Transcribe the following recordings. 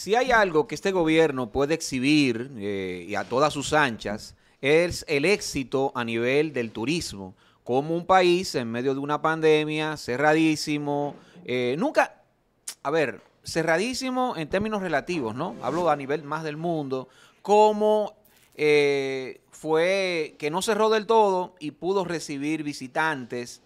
Si hay algo que este gobierno puede exhibir eh, y a todas sus anchas, es el éxito a nivel del turismo. Como un país en medio de una pandemia, cerradísimo, eh, nunca, a ver, cerradísimo en términos relativos, ¿no? Hablo a nivel más del mundo, como eh, fue que no cerró del todo y pudo recibir visitantes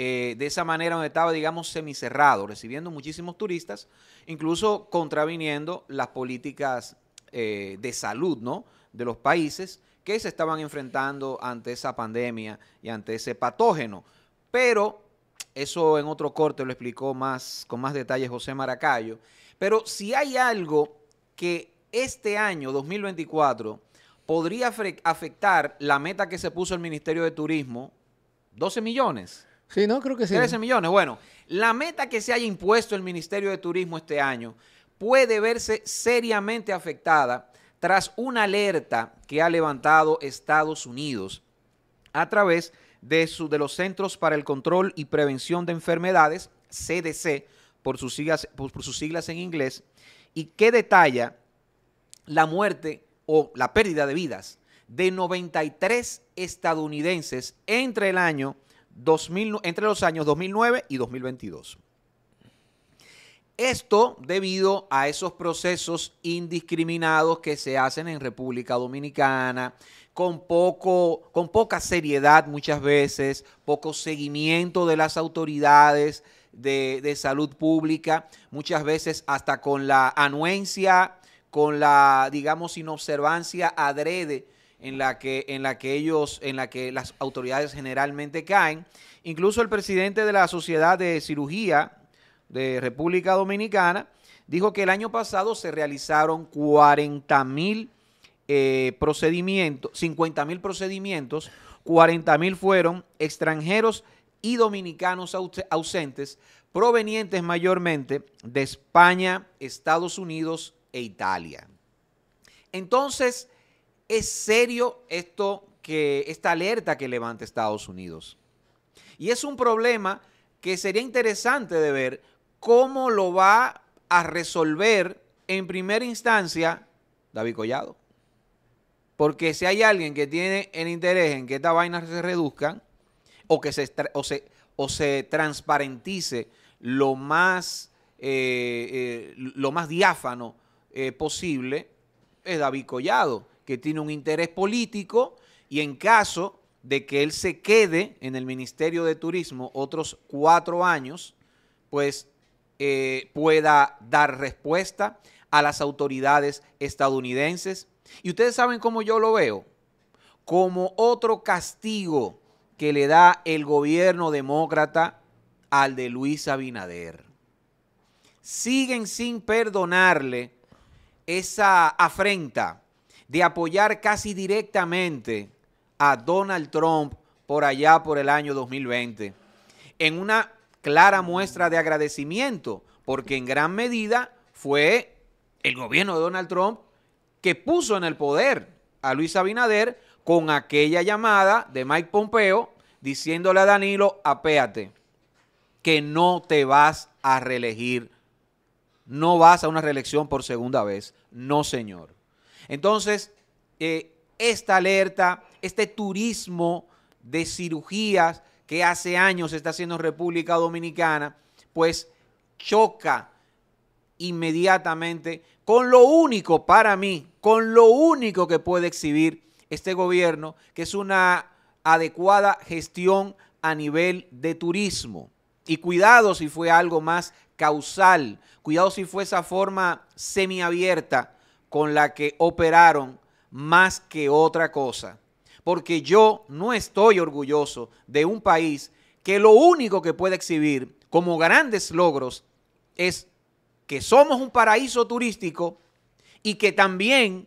eh, de esa manera donde estaba, digamos, semicerrado, recibiendo muchísimos turistas, incluso contraviniendo las políticas eh, de salud ¿no? de los países que se estaban enfrentando ante esa pandemia y ante ese patógeno. Pero eso en otro corte lo explicó más con más detalles José Maracayo. Pero si hay algo que este año 2024 podría afectar la meta que se puso el Ministerio de Turismo, 12 millones Sí, no, creo que sí. 13 millones. Bueno, la meta que se haya impuesto el Ministerio de Turismo este año puede verse seriamente afectada tras una alerta que ha levantado Estados Unidos a través de, de los Centros para el Control y Prevención de Enfermedades, CDC, por sus, siglas, por sus siglas en inglés, y que detalla la muerte o la pérdida de vidas de 93 estadounidenses entre el año 2000, entre los años 2009 y 2022. Esto debido a esos procesos indiscriminados que se hacen en República Dominicana, con, poco, con poca seriedad muchas veces, poco seguimiento de las autoridades de, de salud pública, muchas veces hasta con la anuencia, con la, digamos, inobservancia adrede en la que, en la que ellos, en la que las autoridades generalmente caen. Incluso el presidente de la Sociedad de Cirugía de República Dominicana dijo que el año pasado se realizaron 40 eh, mil procedimientos, 50 mil procedimientos, 40 mil fueron extranjeros y dominicanos ausentes, provenientes mayormente de España, Estados Unidos e Italia. Entonces, es serio esto que esta alerta que levanta Estados Unidos. Y es un problema que sería interesante de ver cómo lo va a resolver en primera instancia David Collado. Porque si hay alguien que tiene el interés en que esta vaina se reduzcan o que se, se, transparentice lo más, eh, eh, lo más diáfano eh, posible, es David Collado que tiene un interés político y en caso de que él se quede en el Ministerio de Turismo otros cuatro años, pues eh, pueda dar respuesta a las autoridades estadounidenses. Y ustedes saben cómo yo lo veo, como otro castigo que le da el gobierno demócrata al de Luis Abinader. Siguen sin perdonarle esa afrenta de apoyar casi directamente a Donald Trump por allá por el año 2020, en una clara muestra de agradecimiento, porque en gran medida fue el gobierno de Donald Trump que puso en el poder a Luis Abinader con aquella llamada de Mike Pompeo diciéndole a Danilo, apéate, que no te vas a reelegir, no vas a una reelección por segunda vez, no señor. Entonces, eh, esta alerta, este turismo de cirugías que hace años está haciendo República Dominicana, pues choca inmediatamente con lo único para mí, con lo único que puede exhibir este gobierno, que es una adecuada gestión a nivel de turismo. Y cuidado si fue algo más causal, cuidado si fue esa forma semiabierta con la que operaron más que otra cosa. Porque yo no estoy orgulloso de un país que lo único que puede exhibir como grandes logros es que somos un paraíso turístico y que también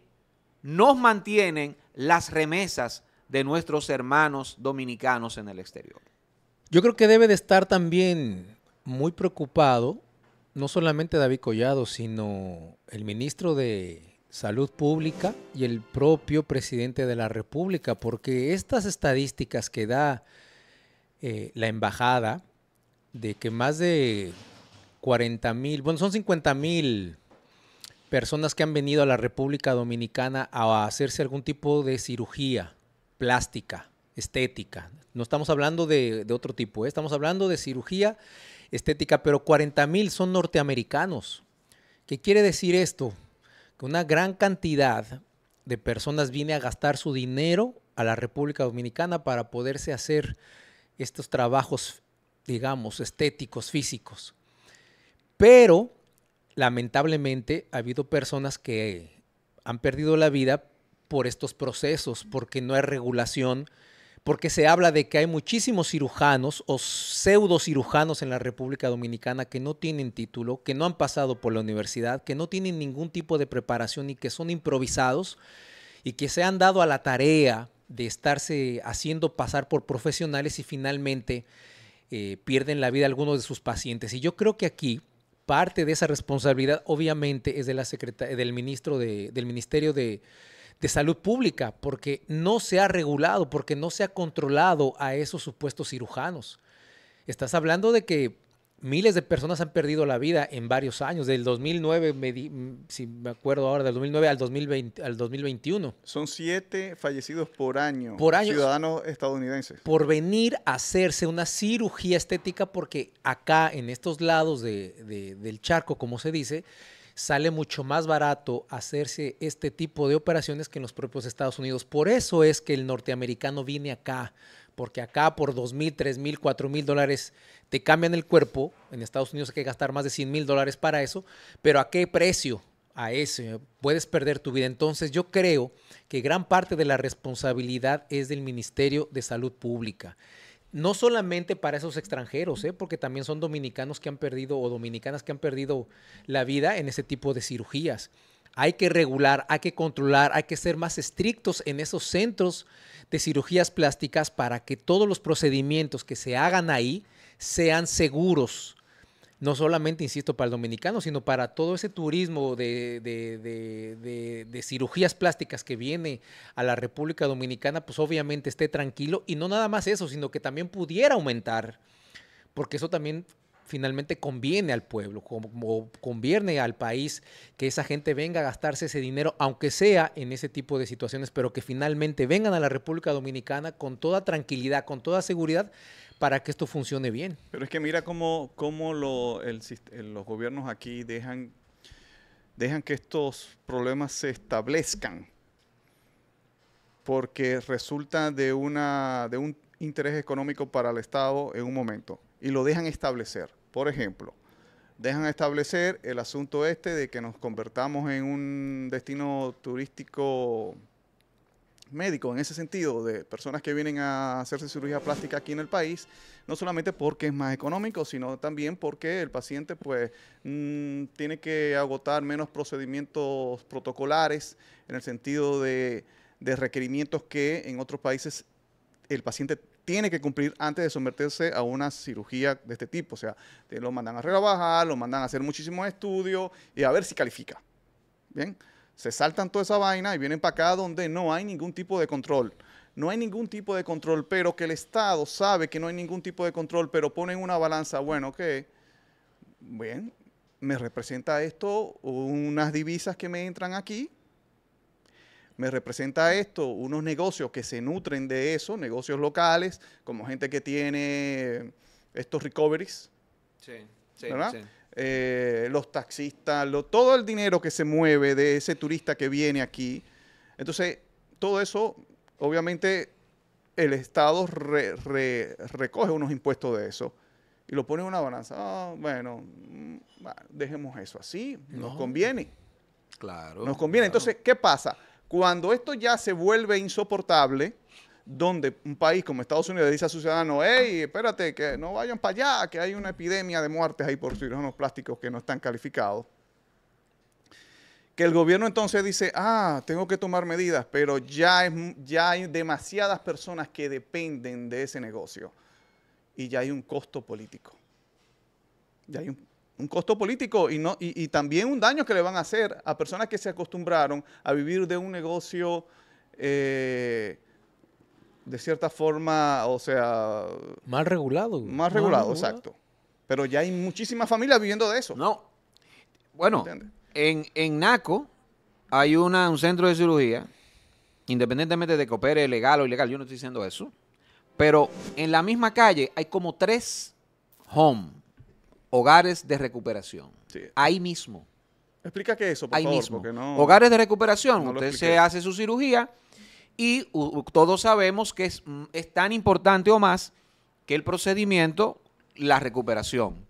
nos mantienen las remesas de nuestros hermanos dominicanos en el exterior. Yo creo que debe de estar también muy preocupado, no solamente David Collado, sino el ministro de Salud Pública y el propio presidente de la República, porque estas estadísticas que da eh, la embajada, de que más de 40 mil, bueno, son 50 mil personas que han venido a la República Dominicana a hacerse algún tipo de cirugía plástica, estética. No estamos hablando de, otro tipo, ¿eh? estamos hablando de cirugía estética, pero 40 mil son norteamericanos. ¿Qué quiere decir esto? una gran cantidad de personas viene a gastar su dinero a la República Dominicana para poderse hacer estos trabajos, digamos, estéticos, físicos. Pero, lamentablemente, ha habido personas que han perdido la vida por estos procesos, porque no hay regulación porque se habla de que hay muchísimos cirujanos o cirujanos en la República Dominicana que no tienen título, que no han pasado por la universidad, que no tienen ningún tipo de preparación y que son improvisados y que se han dado a la tarea de estarse haciendo pasar por profesionales y finalmente eh, pierden la vida algunos de sus pacientes. Y yo creo que aquí parte de esa responsabilidad obviamente es de la secretaria, del ministro del Ministerio de, de salud pública, porque no se ha regulado, porque no se ha controlado a esos supuestos cirujanos. Estás hablando de que miles de personas han perdido la vida en varios años, del 2009, si me acuerdo ahora, del 2009 al, 2021. Son siete fallecidos por año, ciudadanos estadounidenses. Por venir a hacerse una cirugía estética, porque acá en estos lados del charco, como se dice, sale mucho más barato hacerse este tipo de operaciones que en los propios Estados Unidos. Por eso es que el norteamericano viene acá, porque acá por dos mil, tres mil, cuatro mil dólares te cambian el cuerpo. En Estados Unidos hay que gastar más de 100 mil dólares para eso, pero ¿a qué precio? A ese, puedes perder tu vida. Entonces yo creo que gran parte de la responsabilidad es del Ministerio de Salud Pública no solamente para esos extranjeros, ¿eh? porque también son dominicanos que han perdido o dominicanas que han perdido la vida en ese tipo de cirugías. Hay que regular, hay que controlar, hay que ser más estrictos en esos centros de cirugías plásticas para que todos los procedimientos que se hagan ahí sean seguros, no solamente, insisto, para el dominicano, sino para todo ese turismo de, cirugías plásticas que viene a la República Dominicana, pues obviamente esté tranquilo y no nada más eso, sino que también pudiera aumentar, porque eso también finalmente conviene al pueblo, como, conviene al país que esa gente venga a gastarse ese dinero, aunque sea en ese tipo de situaciones, pero que finalmente vengan a la República Dominicana con toda tranquilidad, con toda seguridad, para que esto funcione bien. Pero es que mira cómo, los gobiernos aquí dejan, que estos problemas se establezcan porque resulta de un interés económico para el Estado en un momento y lo dejan establecer. Por ejemplo, dejan establecer el asunto este de que nos convertamos en un destino turístico médico en ese sentido de personas que vienen a hacerse cirugía plástica aquí en el país, no solamente porque es más económico, sino también porque el paciente pues mm, tiene que agotar menos procedimientos protocolares en el sentido de, requerimientos que en otros países el paciente tiene que cumplir antes de someterse a una cirugía de este tipo. O sea, lo mandan a rebajar, lo mandan a hacer muchísimos estudios y a ver si califica. Bien se saltan toda esa vaina y vienen para acá donde no hay ningún tipo de control. No hay ningún tipo de control, pero que el Estado sabe que no hay ningún tipo de control, pero ponen una balanza, bueno, que, bien, me representa esto unas divisas que me entran aquí, me representa esto unos negocios que se nutren de eso, negocios locales, como gente que tiene estos recoveries. Sí, sí. Eh, los taxistas, todo el dinero que se mueve de ese turista que viene aquí. Entonces, todo eso, obviamente, el Estado recoge unos impuestos de eso y lo pone en una balanza. Ah, bueno, mm, dejemos eso así, nos conviene. Claro. Nos conviene. Entonces, ¿qué pasa? Cuando esto ya se vuelve insoportable, donde un país como Estados Unidos le dice a su ciudadano, hey, espérate, que no vayan para allá, que hay una epidemia de muertes ahí por cirujanos plásticos que no están calificados. Que el gobierno entonces dice, ah, tengo que tomar medidas, pero ya, es, ya hay demasiadas personas que dependen de ese negocio. Y ya hay un costo político. Ya hay un, costo político y, no, y, también un daño que le van a hacer a personas que se acostumbraron a vivir de un negocio... Eh, de cierta forma, o sea... Mal regulado. Más regulado, exacto. Pero ya hay muchísimas familias viviendo de eso. No. Bueno, en, Naco hay una, un centro de cirugía, independientemente de que opere legal o ilegal, yo no estoy diciendo eso, pero en la misma calle hay como tres home, hogares de recuperación. Ahí mismo. Explica qué es eso, por Ahí mismo. Hogares de recuperación. usted se hace su cirugía, y todos sabemos que mm, es, tan importante o más que el procedimiento, la recuperación.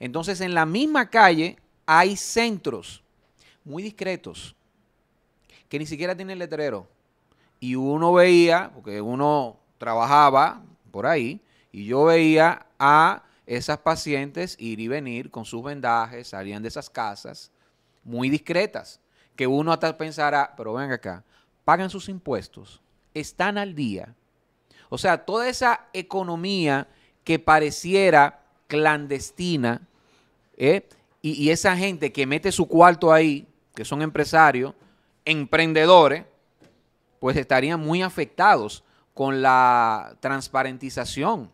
Entonces, en la misma calle hay centros muy discretos que ni siquiera tienen letrero. Y uno veía, porque uno trabajaba por ahí, y yo veía a esas pacientes ir y venir con sus vendajes, salían de esas casas muy discretas, que uno hasta pensará, pero ven acá, pagan sus impuestos, están al día. O sea, toda esa economía que pareciera clandestina ¿eh? y, esa gente que mete su cuarto ahí, que son empresarios, emprendedores, pues estarían muy afectados con la transparentización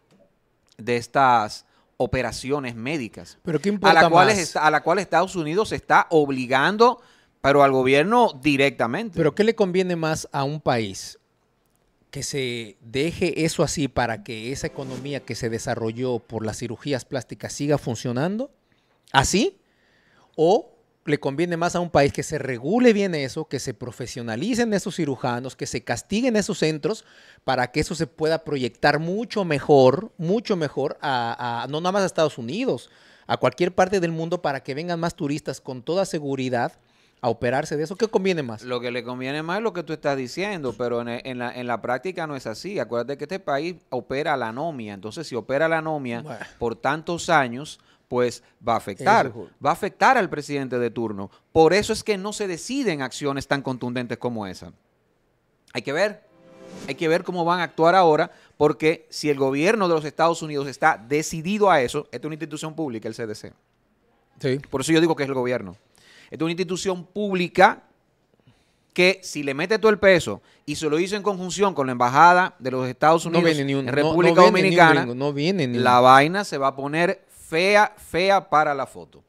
de estas operaciones médicas. Pero qué importa a la cual a la cual Estados Unidos está obligando pero al gobierno directamente. Pero ¿qué le conviene más a un país? Que se deje eso así para que esa economía que se desarrolló por las cirugías plásticas siga funcionando así. O le conviene más a un país que se regule bien eso, que se profesionalicen esos cirujanos, que se castiguen esos centros para que eso se pueda proyectar mucho mejor, mucho mejor a, no nada más a Estados Unidos, a cualquier parte del mundo para que vengan más turistas con toda seguridad a operarse de eso? ¿Qué conviene más? Lo que le conviene más es lo que tú estás diciendo, pero en, e, la, práctica no es así. Acuérdate que este país opera la anomia. Entonces, si opera la anomia por tantos años, pues va a afectar. Va a afectar al presidente de turno. Por eso es que no se deciden acciones tan contundentes como esa. Hay que ver. Hay que ver cómo van a actuar ahora, porque si el gobierno de los Estados Unidos está decidido a eso, esta es una institución pública, el CDC. Sí. Por eso yo digo que es el gobierno es una institución pública que si le mete todo el peso y se lo hizo en conjunción con la embajada de los Estados Unidos en República Dominicana, no viene la vaina se va a poner fea, fea para la foto.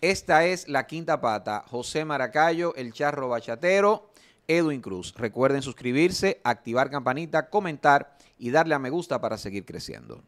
Esta es la quinta pata. José Maracayo, el charro bachatero, Edwin Cruz. Recuerden suscribirse, activar campanita, comentar y darle a me gusta para seguir creciendo.